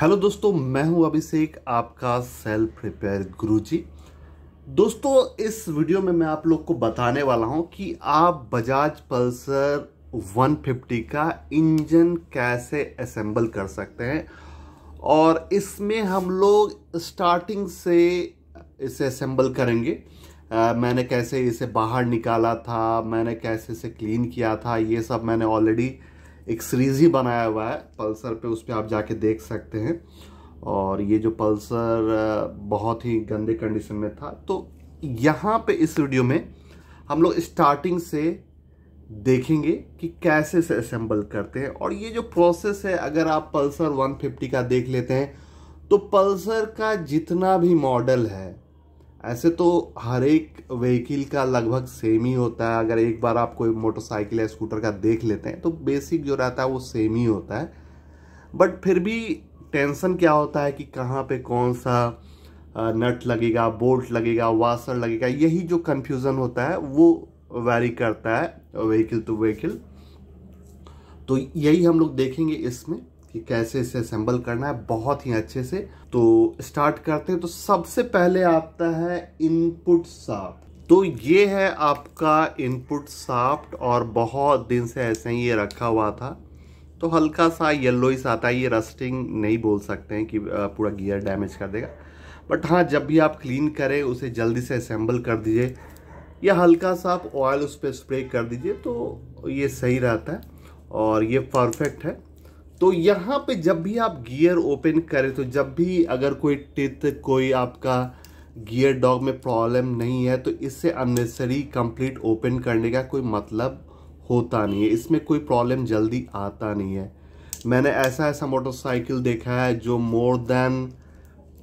hello दोस्तों मैं हूं अभिषेक आपका सेल्फ रिपेयर गुरुजी दोस्तों इस वीडियो में मैं आप लोग को बताने वाला हूं कि आप बजाज पल्सर 150 का इंजन कैसे असेंबल कर सकते हैं और इसमें हम लोग स्टार्टिंग से इसे असेंबल करेंगे आ, मैंने कैसे इसे बाहर निकाला था मैंने कैसे इसे क्लीन किया था ये सब मैंने ऑलरेडी एक सीरीज़ ही बनाया हुआ है पल्सर पे उस पर आप जाके देख सकते हैं और ये जो पल्सर बहुत ही गंदे कंडीशन में था तो यहाँ पे इस वीडियो में हम लोग स्टार्टिंग से देखेंगे कि कैसे से असेंबल करते हैं और ये जो प्रोसेस है अगर आप पल्सर 150 का देख लेते हैं तो पल्सर का जितना भी मॉडल है ऐसे तो हर एक व्हीकल का लगभग सेम ही होता है अगर एक बार आप कोई मोटरसाइकिल या स्कूटर का देख लेते हैं तो बेसिक जो रहता है वो सेम ही होता है बट फिर भी टेंशन क्या होता है कि कहाँ पे कौन सा नट लगेगा बोल्ट लगेगा वासर लगेगा यही जो कन्फ्यूज़न होता है वो वैरी करता है व्हीकल टू व्हीकल तो यही हम लोग देखेंगे इसमें कि कैसे इसे असेंबल करना है बहुत ही अच्छे से तो स्टार्ट करते हैं तो सबसे पहले आता है इनपुट साफ्ट तो ये है आपका इनपुट साफ्ट और बहुत दिन से ऐसे ही ये रखा हुआ था तो हल्का सा येल्लो ही आता है ये रस्टिंग नहीं बोल सकते हैं कि पूरा गियर डैमेज कर देगा बट हाँ जब भी आप क्लीन करें उसे जल्दी से असेंबल कर दीजिए या हल्का सा आप ऑयल उस पर स्प्रे कर दीजिए तो ये सही रहता है और ये परफेक्ट है तो यहाँ पे जब भी आप गियर ओपन करें तो जब भी अगर कोई टित कोई आपका गियर डॉग में प्रॉब्लम नहीं है तो इससे अननेसरी कंप्लीट ओपन करने का कोई मतलब होता नहीं है इसमें कोई प्रॉब्लम जल्दी आता नहीं है मैंने ऐसा ऐसा मोटरसाइकिल देखा है जो more than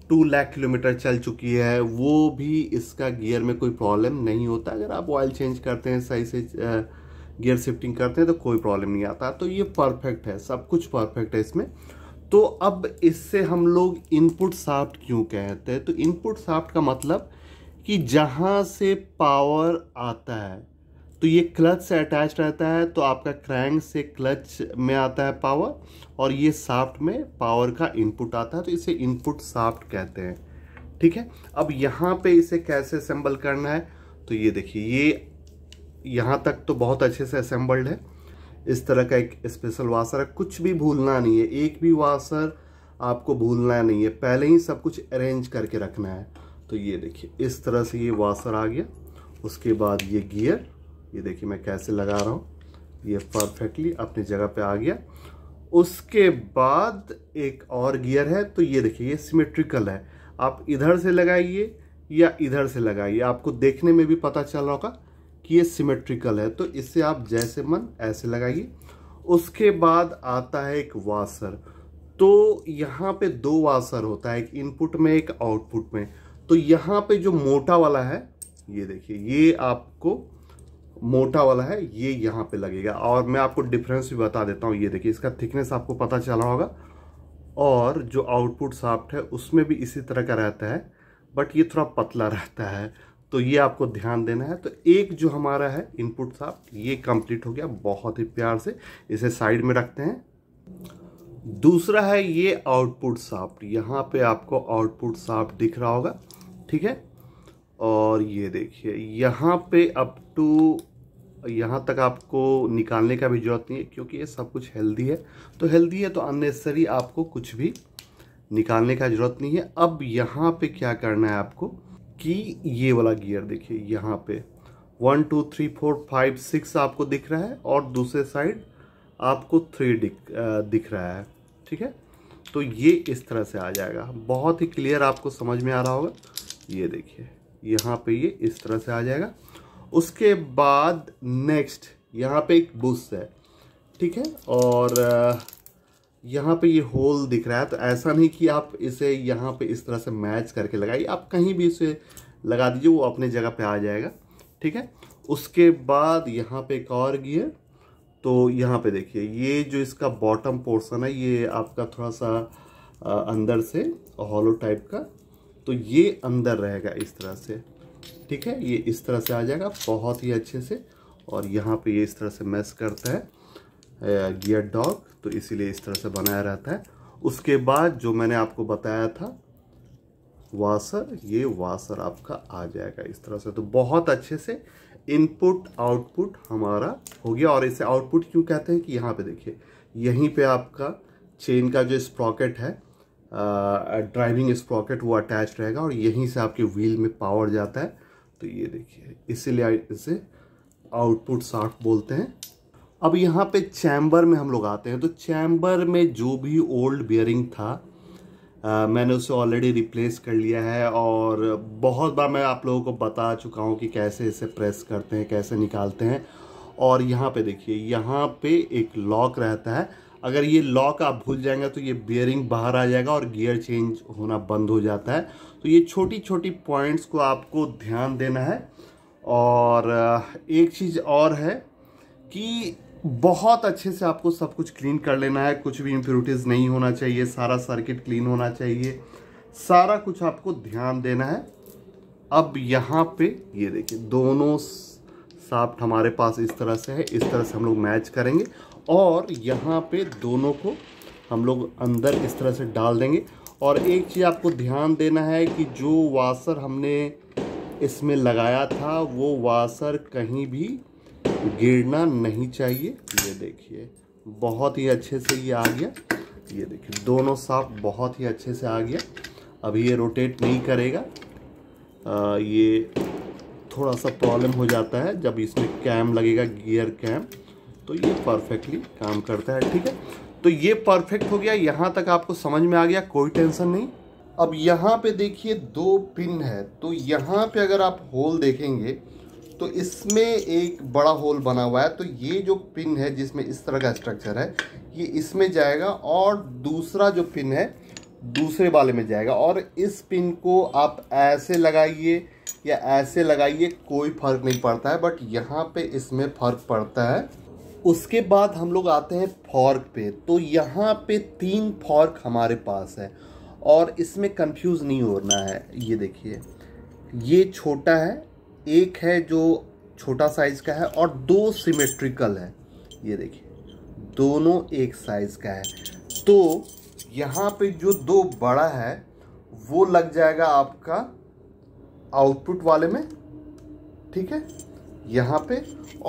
two lakh kilometre चल चुकी है वो भी इसका गियर में कोई प्रॉब्लम नहीं होता अगर आप ऑयल चेंज करते हैं सही से गियर शिफ्टिंग करते हैं तो कोई प्रॉब्लम नहीं आता तो ये परफेक्ट है सब कुछ परफेक्ट है इसमें तो अब इससे हम लोग इनपुट साफ्ट क्यों कहते हैं तो इनपुट साफ्ट का मतलब कि जहाँ से पावर आता है तो ये क्लच से अटैच रहता है तो आपका क्रैंक से क्लच में आता है पावर और ये साफ्ट में पावर का इनपुट आता है तो इसे इनपुट साफ्ट कहते हैं ठीक है अब यहाँ पे इसे कैसे असेंबल करना है तो ये देखिए ये यहाँ तक तो बहुत अच्छे से असेंबल्ड है इस तरह का एक स्पेशल वाशर है कुछ भी भूलना नहीं है एक भी वाशर आपको भूलना नहीं है पहले ही सब कुछ अरेंज करके रखना है तो ये देखिए इस तरह से ये वाशर आ गया उसके बाद ये गियर ये देखिए मैं कैसे लगा रहा हूँ ये परफेक्टली अपनी जगह पे आ गया उसके बाद एक और गियर है तो ये देखिए ये सिमेट्रिकल है आप इधर से लगाइए या इधर से लगाइए आपको देखने में भी पता चल रहा होगा कि ये सिमेट्रिकल है तो इसे आप जैसे मन ऐसे लगाइए उसके बाद आता है एक वासर तो यहाँ पे दो वासर होता है एक इनपुट में एक आउटपुट में तो यहाँ पे जो मोटा वाला है ये देखिए ये आपको मोटा वाला है ये यहाँ पे लगेगा और मैं आपको डिफरेंस भी बता देता हूँ ये देखिए इसका थिकनेस आपको पता चला होगा और जो आउटपुट साफ्ट है उसमें भी इसी तरह का रहता है बट ये थोड़ा पतला रहता है तो ये आपको ध्यान देना है तो एक जो हमारा है इनपुट साफ ये कंप्लीट हो गया बहुत ही प्यार से इसे साइड में रखते हैं दूसरा है ये आउटपुट साफ्ट यहाँ पे आपको आउटपुट साफ्ट दिख रहा होगा ठीक है और ये देखिए यहाँ पे अप टू यहाँ तक आपको निकालने का भी जरूरत नहीं है क्योंकि ये सब कुछ हेल्दी है तो हेल्दी है तो अननेसेसरी आपको कुछ भी निकालने का जरूरत नहीं है अब यहाँ पे क्या करना है आपको कि ये वाला गियर देखिए यहाँ पे one two three four five six आपको दिख रहा है और दूसरे साइड आपको थ्री दिख दिख रहा है ठीक है तो ये इस तरह से आ जाएगा बहुत ही क्लियर आपको समझ में आ रहा होगा ये देखिए यहाँ पे ये इस तरह से आ जाएगा उसके बाद नेक्स्ट यहाँ पे एक बुश है ठीक है और यहाँ पे ये होल दिख रहा है तो ऐसा नहीं कि आप इसे यहाँ पे इस तरह से मैच करके लगाइए आप कहीं भी इसे लगा दीजिए वो अपने जगह पे आ जाएगा ठीक है उसके बाद यहाँ पे एक और गियर तो यहाँ पे देखिए ये जो इसका बॉटम पोर्सन है ये आपका थोड़ा सा अंदर से हॉलो टाइप का तो ये अंदर रहेगा इस तरह से ठीक है ये इस तरह से आ जाएगा बहुत ही अच्छे से और यहाँ पे ये इस तरह से मैस करता है गियर डॉग तो इसीलिए इस तरह से बनाया रहता है उसके बाद जो मैंने आपको बताया था वासर ये वासर आपका आ जाएगा इस तरह से तो बहुत अच्छे से इनपुट आउटपुट हमारा हो गया और इसे आउटपुट क्यों कहते हैं कि यहाँ पे देखिए यहीं पे आपका चेन का जो स्प्रॉकेट है ड्राइविंग स्प्रॉकेट वो अटैच रहेगा और यहीं से आपके व्हील में पावर जाता है तो ये देखिए इसीलिए इसे आउटपुट साफ बोलते हैं अब यहाँ पे चैम्बर में हम लोग आते हैं तो चैम्बर में जो भी ओल्ड बियरिंग था आ, मैंने उसे ऑलरेडी रिप्लेस कर लिया है और बहुत बार मैं आप लोगों को बता चुका हूँ कि कैसे इसे प्रेस करते हैं कैसे निकालते हैं और यहाँ पे देखिए यहाँ पे एक लॉक रहता है अगर ये लॉक आप भूल जाएंगे तो ये बियरिंग बाहर आ जाएगा और गियर चेंज होना बंद हो जाता है तो ये छोटी छोटी पॉइंट्स को आपको ध्यान देना है और एक चीज़ और है कि बहुत अच्छे से आपको सब कुछ क्लीन कर लेना है कुछ भी इम्प्योरिटीज़ नहीं होना चाहिए सारा सर्किट क्लीन होना चाहिए सारा कुछ आपको ध्यान देना है अब यहाँ पे ये देखिए दोनों साफ्ट हमारे पास इस तरह से है इस तरह से हम लोग मैच करेंगे और यहाँ पे दोनों को हम लोग अंदर इस तरह से डाल देंगे और एक चीज़ आपको ध्यान देना है कि जो वासर हमने इसमें लगाया था वो वासर कहीं भी गिरना नहीं चाहिए ये देखिए बहुत ही अच्छे से ये आ गया ये देखिए दोनों साफ बहुत ही अच्छे से आ गया अभी ये रोटेट नहीं करेगा आ, ये थोड़ा सा प्रॉब्लम हो जाता है जब इसमें कैम लगेगा गियर कैम तो ये परफेक्टली काम करता है ठीक है तो ये परफेक्ट हो गया यहाँ तक आपको समझ में आ गया कोई टेंशन नहीं अब यहाँ पे देखिए दो पिन है तो यहाँ पे अगर आप होल देखेंगे तो इसमें एक बड़ा होल बना हुआ है तो ये जो पिन है जिसमें इस तरह का स्ट्रक्चर है ये इसमें जाएगा और दूसरा जो पिन है दूसरे वाले में जाएगा और इस पिन को आप ऐसे लगाइए या ऐसे लगाइए कोई फर्क नहीं पड़ता है बट यहाँ पे इसमें फर्क पड़ता है उसके बाद हम लोग आते हैं फॉर्क पे तो यहाँ पे तीन फॉर्क हमारे पास है और इसमें कंफ्यूज नहीं होना है ये देखिए ये छोटा है एक है जो छोटा साइज का है और दो सिमेट्रिकल है ये देखिए दोनों एक साइज का है तो यहाँ पे जो दो बड़ा है वो लग जाएगा आपका आउटपुट वाले में ठीक है यहाँ पे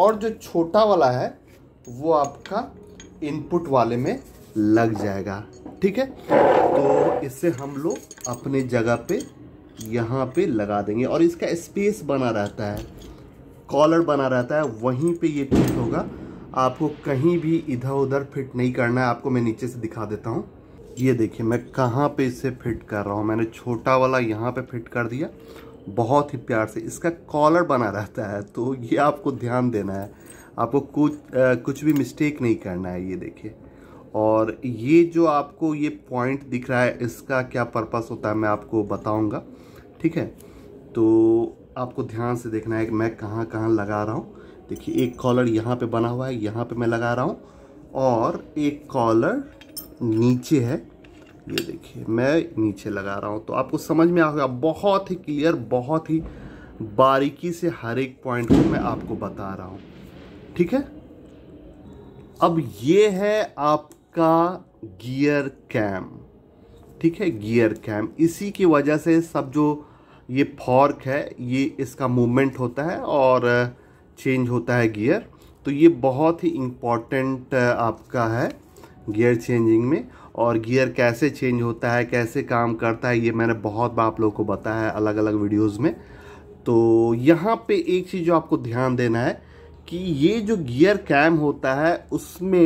और जो छोटा वाला है वो आपका इनपुट वाले में लग जाएगा ठीक है तो इससे हम लोग अपने जगह पे यहाँ पे लगा देंगे और इसका स्पेस बना रहता है कॉलर बना रहता है वहीं पे ये फिट होगा आपको कहीं भी इधर उधर फिट नहीं करना है आपको मैं नीचे से दिखा देता हूँ ये देखिए मैं कहाँ पे इसे फिट कर रहा हूँ मैंने छोटा वाला यहाँ पे फिट कर दिया बहुत ही प्यार से इसका कॉलर बना रहता है तो ये आपको ध्यान देना है आपको कुछ आ, कुछ भी मिस्टेक नहीं करना है ये देखिए और ये जो आपको ये पॉइंट दिख रहा है इसका क्या पर्पस होता है मैं आपको बताऊंगा ठीक है तो आपको ध्यान से देखना है कि मैं कहाँ कहाँ लगा रहा हूँ देखिए एक कॉलर यहाँ पे बना हुआ है यहाँ पे मैं लगा रहा हूँ और एक कॉलर नीचे है ये देखिए मैं नीचे लगा रहा हूँ तो आपको समझ में आ गया बहुत ही क्लियर बहुत ही बारीकी से हर एक पॉइंट को मैं आपको बता रहा हूँ ठीक है अब ये है आपका गियर कैम ठीक है गियर कैम इसी की वजह से सब जो ये फॉर्क है ये इसका मूवमेंट होता है और चेंज होता है गियर तो ये बहुत ही इम्पॉर्टेंट आपका है गियर चेंजिंग में और गियर कैसे चेंज होता है कैसे काम करता है ये मैंने बहुत बार आप लोगों को बताया है अलग अलग वीडियोस में तो यहाँ पे एक चीज़ जो आपको ध्यान देना है कि ये जो गियर कैम होता है उसमें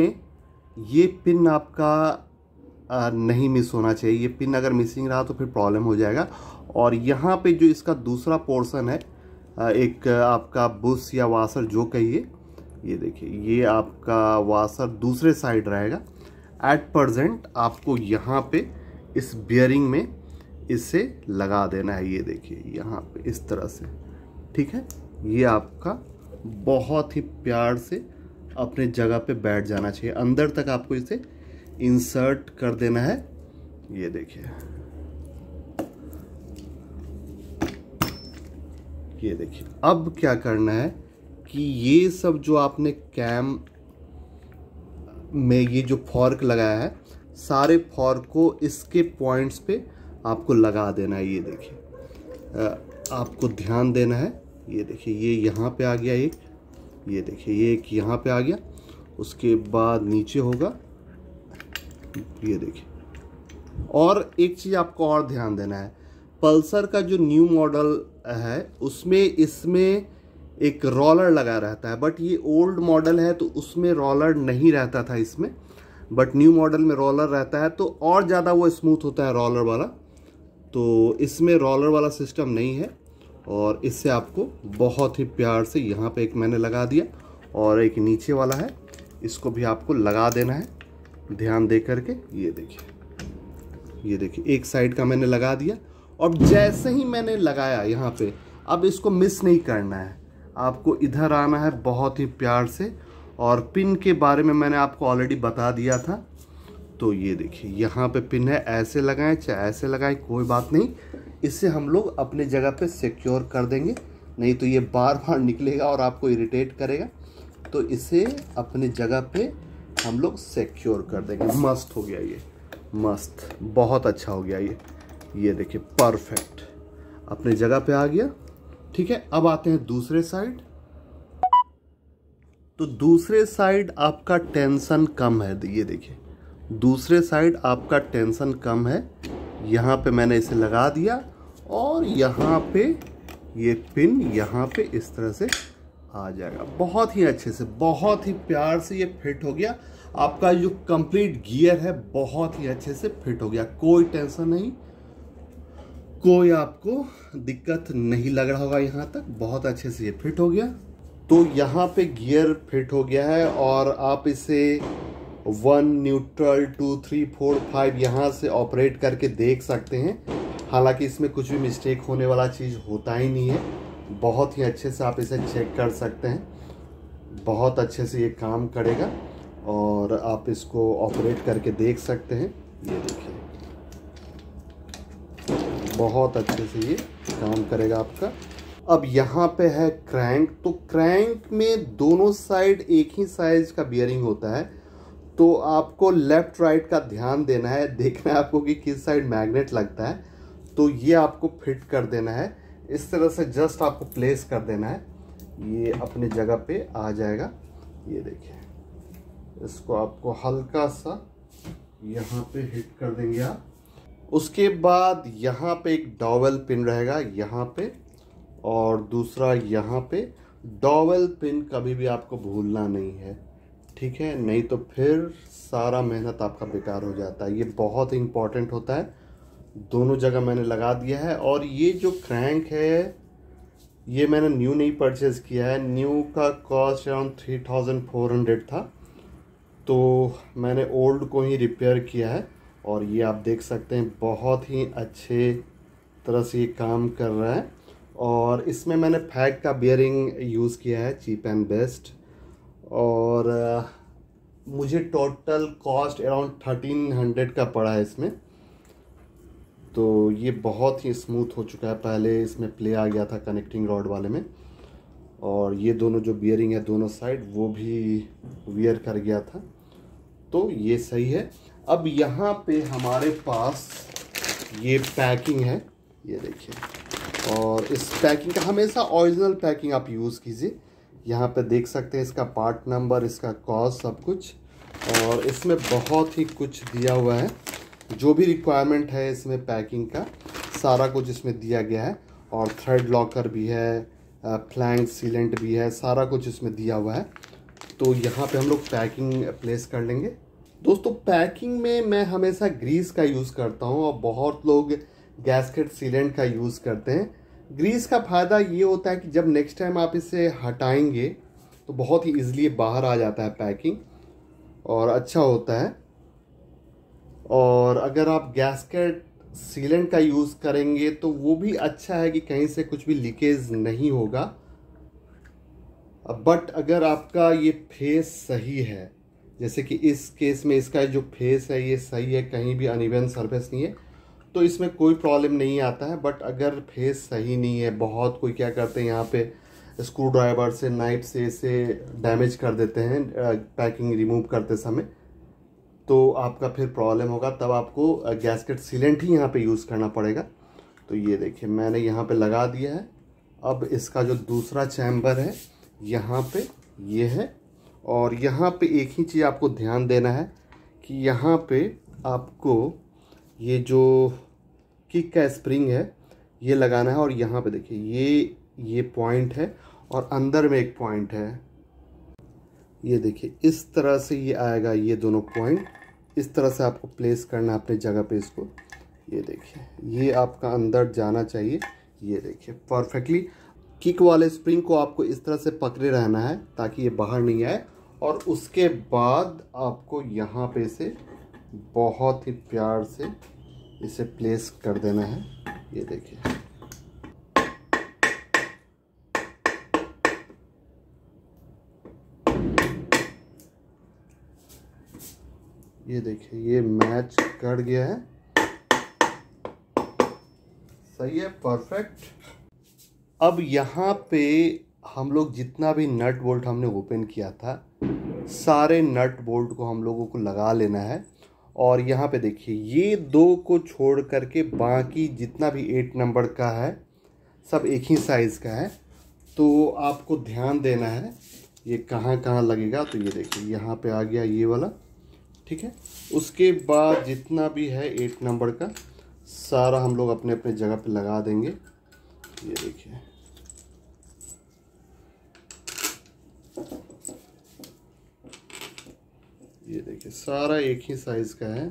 ये पिन आपका नहीं मिस होना चाहिए ये पिन अगर मिसिंग रहा तो फिर प्रॉब्लम हो जाएगा और यहाँ पे जो इसका दूसरा पोर्शन है एक आपका बुश या वाशर जो कहिए ये देखिए ये आपका वाशर दूसरे साइड रहेगा एट प्रजेंट आपको यहाँ पे इस बियरिंग में इसे लगा देना है ये देखिए यहाँ पे इस तरह से ठीक है ये आपका बहुत ही प्यार से अपने जगह पे बैठ जाना चाहिए अंदर तक आपको इसे इंसर्ट कर देना है ये देखिए ये देखिए अब क्या करना है कि ये सब जो आपने कैम में ये जो फॉर्क लगाया है सारे फॉर्क को इसके पॉइंट्स पे आपको लगा देना है ये देखिए आपको ध्यान देना है ये देखिए ये यहाँ पे आ गया एक ये देखिए ये एक यहाँ पे आ गया उसके बाद नीचे होगा ये देखिए और एक चीज़ आपको और ध्यान देना है पल्सर का जो न्यू मॉडल है उसमें इसमें एक रोलर लगा रहता है बट ये ओल्ड मॉडल है तो उसमें रोलर नहीं रहता था इसमें बट न्यू मॉडल में रोलर रहता है तो और ज़्यादा वो स्मूथ होता है रोलर वाला तो इसमें रोलर वाला सिस्टम नहीं है और इससे आपको बहुत ही प्यार से यहाँ पे एक मैंने लगा दिया और एक नीचे वाला है इसको भी आपको लगा देना है ध्यान दे करके ये देखिए ये देखिए एक साइड का मैंने लगा दिया और जैसे ही मैंने लगाया यहाँ पे अब इसको मिस नहीं करना है आपको इधर आना है बहुत ही प्यार से और पिन के बारे में मैंने आपको ऑलरेडी बता दिया था तो ये देखिए यहाँ पे पिन है ऐसे लगाएं चाहे ऐसे लगाएं कोई बात नहीं इससे हम लोग अपने जगह पे सिक्योर कर देंगे नहीं तो ये बार बार निकलेगा और आपको इरीटेट करेगा तो इसे अपने जगह पर हम लोग सिक्योर कर देंगे मस्त हो गया ये मस्त बहुत अच्छा हो गया ये ये देखिए परफेक्ट अपने जगह पे आ गया ठीक है अब आते हैं दूसरे साइड तो दूसरे साइड आपका टेंशन कम है ये देखिए दूसरे साइड आपका टेंशन कम है यहाँ पे मैंने इसे लगा दिया और यहाँ पे ये पिन यहाँ पे इस तरह से आ जाएगा बहुत ही अच्छे से बहुत ही प्यार से ये फिट हो गया आपका जो कंप्लीट गियर है बहुत ही अच्छे से फिट हो गया कोई टेंशन नहीं कोई आपको दिक्कत नहीं लग रहा होगा यहाँ तक बहुत अच्छे से ये फिट हो गया तो यहाँ पे गियर फिट हो गया है और आप इसे one neutral two three four five यहाँ से ऑपरेट करके देख सकते हैं हालांकि इसमें कुछ भी मिस्टेक होने वाला चीज़ होता ही नहीं है बहुत ही अच्छे से आप इसे चेक कर सकते हैं बहुत अच्छे से ये काम करेगा और आप इसको ऑपरेट करके देख सकते हैं ये देखिए बहुत अच्छे से ये काम करेगा आपका अब यहाँ पे है क्रैंक तो क्रैंक में दोनों साइड एक ही साइज का बियरिंग होता है तो आपको लेफ्ट राइट का ध्यान देना है देखना है आपको कि किस साइड मैग्नेट लगता है तो ये आपको फिट कर देना है इस तरह से जस्ट आपको प्लेस कर देना है ये अपनी जगह पे आ जाएगा ये देखिए इसको आपको हल्का सा यहाँ पे हिट कर देंगे आप उसके बाद यहाँ पे एक डॉवेल पिन रहेगा यहाँ पे और दूसरा यहाँ पे डॉवेल पिन कभी भी आपको भूलना नहीं है ठीक है नहीं तो फिर सारा मेहनत आपका बेकार हो जाता है ये बहुत इंपॉर्टेंट होता है दोनों जगह मैंने लगा दिया है और ये जो क्रैंक है ये मैंने न्यू नहीं परचेज़ किया है न्यू का cost around three thousand four hundred था तो मैंने ओल्ड को ही रिपेयर किया है और ये आप देख सकते हैं बहुत ही अच्छे तरह से ये काम कर रहा है और इसमें मैंने फैग का बियरिंग यूज़ किया है चीप एंड बेस्ट और मुझे total cost around thirteen hundred का पड़ा है इसमें तो ये बहुत ही स्मूथ हो चुका है पहले इसमें प्ले आ गया था कनेक्टिंग रॉड वाले में और ये दोनों जो बियरिंग है दोनों साइड वो भी वियर कर गया था तो ये सही है अब यहाँ पे हमारे पास ये पैकिंग है ये देखिए और इस पैकिंग का हमेशा ओरिजिनल पैकिंग आप यूज़ कीजिए यहाँ पे देख सकते हैं इसका पार्ट नंबर इसका कॉस्ट सब कुछ और इसमें बहुत ही कुछ दिया हुआ है जो भी रिक्वायरमेंट है इसमें पैकिंग का सारा कुछ इसमें दिया गया है और थ्रेड लॉकर भी है फ्लैंग सीलेंट भी है सारा कुछ इसमें दिया हुआ है तो यहाँ पे हम लोग पैकिंग प्लेस कर लेंगे दोस्तों पैकिंग में मैं हमेशा ग्रीस का यूज़ करता हूँ और बहुत लोग गैसकेट सीलेंट का यूज़ करते हैं ग्रीस का फ़ायदा ये होता है कि जब नेक्स्ट टाइम आप इसे हटाएंगे तो बहुत ही ईजिली बाहर आ जाता है पैकिंग और अच्छा होता है और अगर आप गैसकेट सीलेंट का यूज़ करेंगे तो वो भी अच्छा है कि कहीं से कुछ भी लीकेज नहीं होगा बट अगर आपका ये फेस सही है जैसे कि इस केस में इसका जो फेस है ये सही है कहीं भी अनिवन सरफेस नहीं है तो इसमें कोई प्रॉब्लम नहीं आता है बट अगर फेस सही नहीं है बहुत कोई क्या करते हैं यहाँ पे स्क्रू ड्राइवर से नाइफ से इसे डैमेज कर देते हैं पैकिंग रिमूव करते समय तो आपका फिर प्रॉब्लम होगा तब आपको गैसकेट सीलेंट ही यहाँ पे यूज़ करना पड़ेगा तो ये देखिए मैंने यहाँ पे लगा दिया है अब इसका जो दूसरा चैम्बर है यहाँ पे ये है और यहाँ पे एक ही चीज़ आपको ध्यान देना है कि यहाँ पे आपको ये जो किक का स्प्रिंग है ये लगाना है और यहाँ पे देखिए ये ये पॉइंट है और अंदर में एक पॉइंट है ये देखिए इस तरह से ये आएगा ये दोनों पॉइंट इस तरह से आपको प्लेस करना अपने जगह पे इसको ये देखिए ये आपका अंदर जाना चाहिए ये देखिए परफेक्टली किक वाले स्प्रिंग को आपको इस तरह से पकड़े रहना है ताकि ये बाहर नहीं आए और उसके बाद आपको यहाँ पे से बहुत ही प्यार से इसे प्लेस कर देना है ये देखिए ये देखिए ये मैच कर गया है सही है परफेक्ट अब यहाँ पे हम लोग जितना भी नट बोल्ट हमने ओपन किया था सारे नट बोल्ट को हम लोगों को लगा लेना है और यहाँ पे देखिए ये दो को छोड़ करके बाकी जितना भी एट नंबर का है सब एक ही साइज़ का है तो आपको ध्यान देना है ये कहाँ कहाँ लगेगा तो ये देखिए यहाँ पे आ गया ये वाला ठीक है उसके बाद जितना भी है एट नंबर का सारा हम लोग अपने अपने जगह पे लगा देंगे ये देखिए ये देखिए सारा एक ही साइज़ का है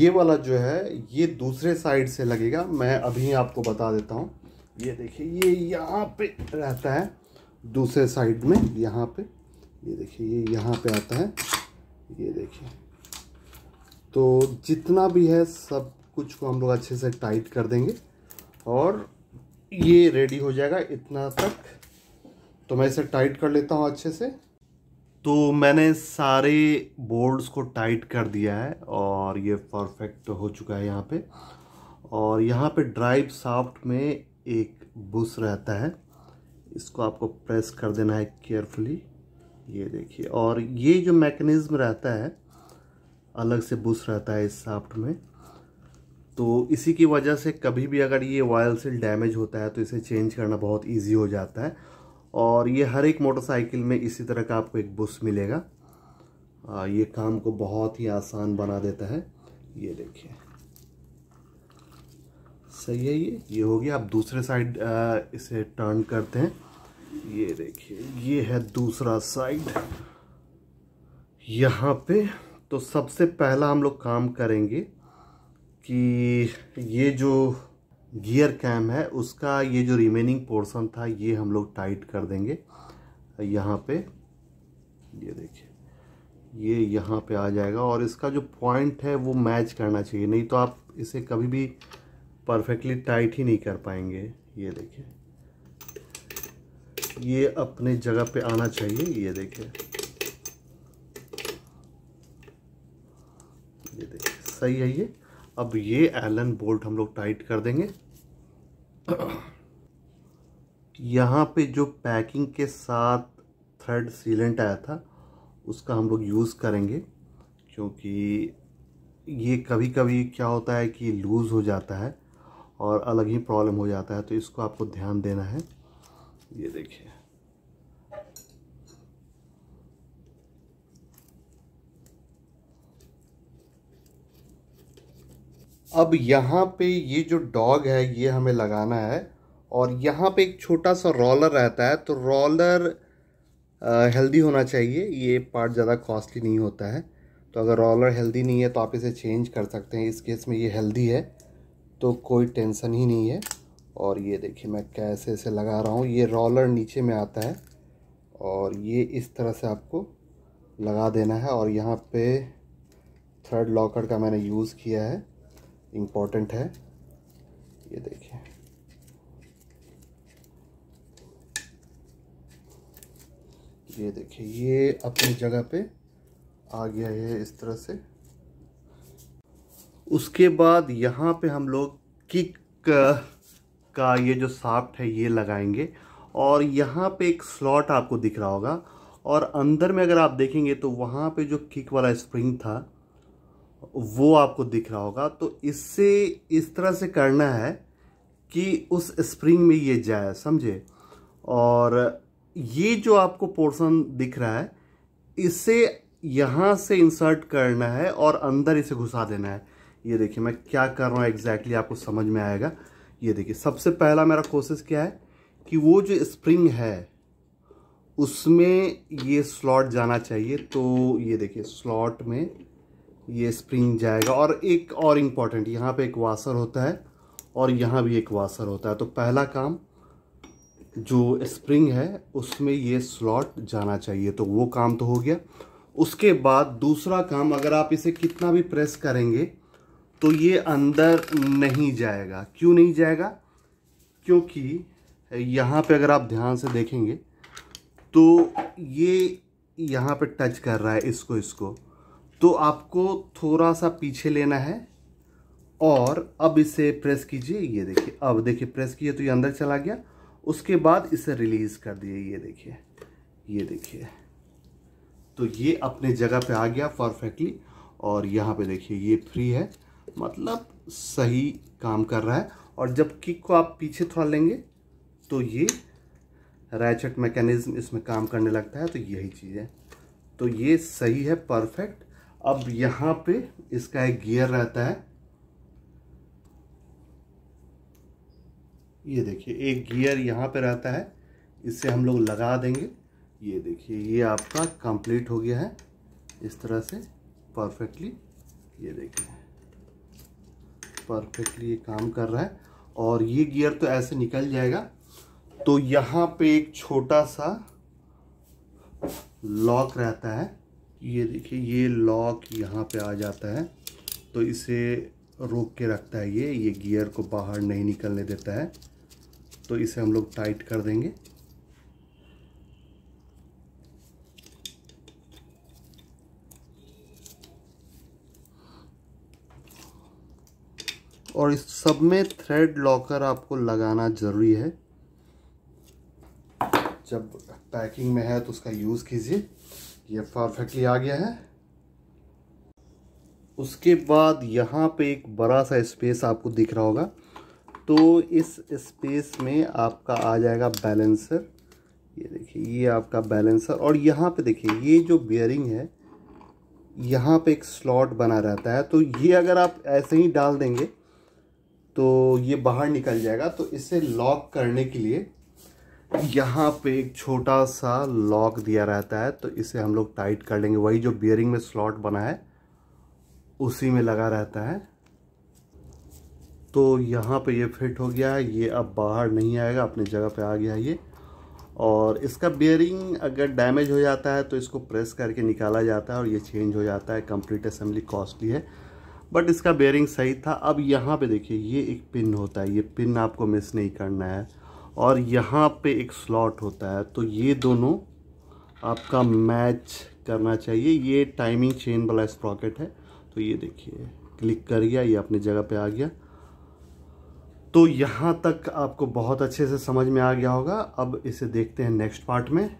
ये वाला जो है ये दूसरे साइड से लगेगा मैं अभी आपको बता देता हूँ ये देखिए ये यहाँ पे रहता है दूसरे साइड में यहाँ पे ये देखिए ये यहाँ पे आता है ये देखिए तो जितना भी है सब कुछ को हम लोग अच्छे से टाइट कर देंगे और ये रेडी हो जाएगा इतना तक तो मैं इसे टाइट कर लेता हूँ अच्छे से तो मैंने सारे बोर्ड्स को टाइट कर दिया है और ये परफेक्ट हो चुका है यहाँ पे और यहाँ पे ड्राइव साफ्ट में एक बुश रहता है इसको आपको प्रेस कर देना है केयरफुली ये देखिए और ये जो मैकेनिज़्म रहता है अलग से बुश रहता है इस साफ्ट में तो इसी की वजह से कभी भी अगर ये वायल से डैमेज होता है तो इसे चेंज करना बहुत ईजी हो जाता है और ये हर एक मोटरसाइकिल में इसी तरह का आपको एक बुश मिलेगा आ, ये काम को बहुत ही आसान बना देता है ये देखिए सही है ये ये हो गया आप दूसरे साइड इसे टर्न करते हैं ये देखिए ये है दूसरा साइड यहाँ पे तो सबसे पहला हम लोग काम करेंगे कि ये जो गियर कैम है उसका ये जो रिमेनिंग पोर्शन था ये हम लोग टाइट कर देंगे यहाँ पे ये देखिए ये यहाँ पे आ जाएगा और इसका जो पॉइंट है वो मैच करना चाहिए नहीं तो आप इसे कभी भी परफेक्टली टाइट ही नहीं कर पाएंगे ये देखिए ये अपने जगह पे आना चाहिए ये देखिए ये देखिए सही है ये अब ये एलन बोल्ट हम लोग टाइट कर देंगे यहाँ पे जो पैकिंग के साथ थ्रेड सीलेंट आया था उसका हम लोग यूज़ करेंगे क्योंकि ये कभी कभी क्या होता है कि लूज़ हो जाता है और अलग ही प्रॉब्लम हो जाता है तो इसको आपको ध्यान देना है ये देखिए अब यहाँ पे ये जो डॉग है ये हमें लगाना है और यहाँ पे एक छोटा सा रोलर रहता है तो रोलर हेल्दी होना चाहिए ये पार्ट ज़्यादा कॉस्टली नहीं होता है तो अगर रोलर हेल्दी नहीं है तो आप इसे चेंज कर सकते हैं इस केस में ये हेल्दी है तो कोई टेंशन ही नहीं है और ये देखिए मैं कैसे इसे लगा रहा हूँ ये रोलर नीचे में आता है और ये इस तरह से आपको लगा देना है और यहाँ पे थर्ड लॉकर का मैंने यूज़ किया है इम्पॉर्टेंट है ये देखिए ये देखिए ये अपनी जगह पे आ गया है इस तरह से उसके बाद यहाँ पे हम लोग किक का ये जो साफ्ट है ये लगाएंगे और यहाँ पे एक स्लॉट आपको दिख रहा होगा और अंदर में अगर आप देखेंगे तो वहाँ पे जो किक वाला स्प्रिंग था वो आपको दिख रहा होगा तो इससे इस तरह से करना है कि उस स्प्रिंग में ये जाए समझे और ये जो आपको पोर्शन दिख रहा है इसे यहाँ से इंसर्ट करना है और अंदर इसे घुसा देना है ये देखिए मैं क्या कर रहा हूँ एग्जैक्टली आपको समझ में आएगा ये देखिए सबसे पहला मेरा कोशिश क्या है कि वो जो स्प्रिंग है उसमें ये स्लॉट जाना चाहिए तो ये देखिए स्लॉट में ये स्प्रिंग जाएगा और एक और इम्पॉर्टेंट यहाँ पे एक वाशर होता है और यहाँ भी एक वाशर होता है तो पहला काम जो स्प्रिंग है उसमें ये स्लॉट जाना चाहिए तो वो काम तो हो गया उसके बाद दूसरा काम अगर आप इसे कितना भी प्रेस करेंगे तो ये अंदर नहीं जाएगा क्यों नहीं जाएगा क्योंकि यहाँ पे अगर आप ध्यान से देखेंगे तो ये यहाँ पे टच कर रहा है इसको इसको तो आपको थोड़ा सा पीछे लेना है और अब इसे प्रेस कीजिए ये देखिए अब देखिए प्रेस किए तो ये अंदर चला गया उसके बाद इसे रिलीज़ कर दिए ये देखिए ये देखिए तो ये अपने जगह पे आ गया परफेक्टली और यहाँ पे देखिए ये फ्री है मतलब सही काम कर रहा है और जब किक को आप पीछे थोड़ा लेंगे तो ये रैचेट मैकेनिज़्म इसमें काम करने लगता है तो यही चीज़ है तो ये सही है परफेक्ट अब यहां पे इसका एक गियर रहता है ये देखिए एक गियर यहाँ पे रहता है इसे हम लोग लगा देंगे ये देखिए ये आपका कंप्लीट हो गया है इस तरह से परफेक्टली ये देखिए परफेक्टली ये काम कर रहा है और ये गियर तो ऐसे निकल जाएगा तो यहाँ पे एक छोटा सा लॉक रहता है ये देखिए ये लॉक यहाँ पे आ जाता है तो इसे रोक के रखता है ये ये गियर को बाहर नहीं निकलने देता है तो इसे हम लोग टाइट कर देंगे और इस सब में थ्रेड लॉकर आपको लगाना ज़रूरी है जब पैकिंग में है तो उसका यूज़ कीजिए ये परफेक्टली आ गया है उसके बाद यहाँ पे एक बड़ा सा स्पेस आपको दिख रहा होगा तो इस स्पेस में आपका आ जाएगा बैलेंसर ये देखिए ये आपका बैलेंसर और यहाँ पे देखिए ये जो बियरिंग है यहाँ पे एक स्लॉट बना रहता है तो ये अगर आप ऐसे ही डाल देंगे तो ये बाहर निकल जाएगा तो इसे लॉक करने के लिए यहाँ पे एक छोटा सा लॉक दिया रहता है तो इसे हम लोग टाइट कर लेंगे वही जो बियरिंग में स्लॉट बना है उसी में लगा रहता है तो यहाँ पे ये फिट हो गया है ये अब बाहर नहीं आएगा अपनी जगह पे आ गया है ये और इसका बियरिंग अगर डैमेज हो जाता है तो इसको प्रेस करके निकाला जाता है और ये चेंज हो जाता है कंप्लीट असेंबली कॉस्टली है बट इसका बियरिंग सही था अब यहाँ पे देखिए ये एक पिन होता है ये पिन आपको मिस नहीं करना है और यहाँ पे एक स्लॉट होता है तो ये दोनों आपका मैच करना चाहिए ये टाइमिंग चेन वाला स्प्रॉकेट है तो ये देखिए क्लिक कर गया ये अपनी जगह पे आ गया तो यहाँ तक आपको बहुत अच्छे से समझ में आ गया होगा अब इसे देखते हैं नेक्स्ट पार्ट में